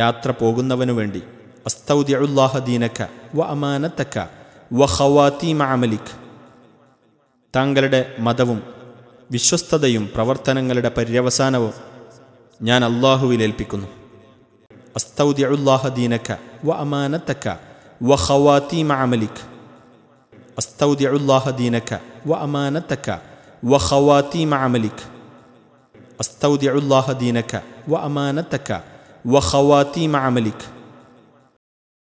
യാത്ര പോകുന്നവനു വേണ്ടി അസ്തൗദ്യഉല്ലാഹ ദീനക്ക വ അമാനത്തക്ക വ ഹവാത്തി മാമലിഖ് താങ്കളുടെ മതവും വിശ്വസ്തതയും പ്രവർത്തനങ്ങളുടെ പര്യവസാനവും ഞാൻ അള്ളാഹുവിൽ ഏൽപ്പിക്കുന്നു അസ്തൗദ്യഉല്ലാഹ ദീനക്ക വ അമാനത്തക്ക വ ഹവാത്തി മാമലിഖ് അസ്തൗദ്യഉല്ലാഹ ദീനക്ക വ അമാനത്തക്ക വ ഹവാത്തി മാമലിഖ് അസ്തൗദ്യഉല്ലാഹ ദീനക്ക വ അമാനത്തക്ക وخواتيم عملك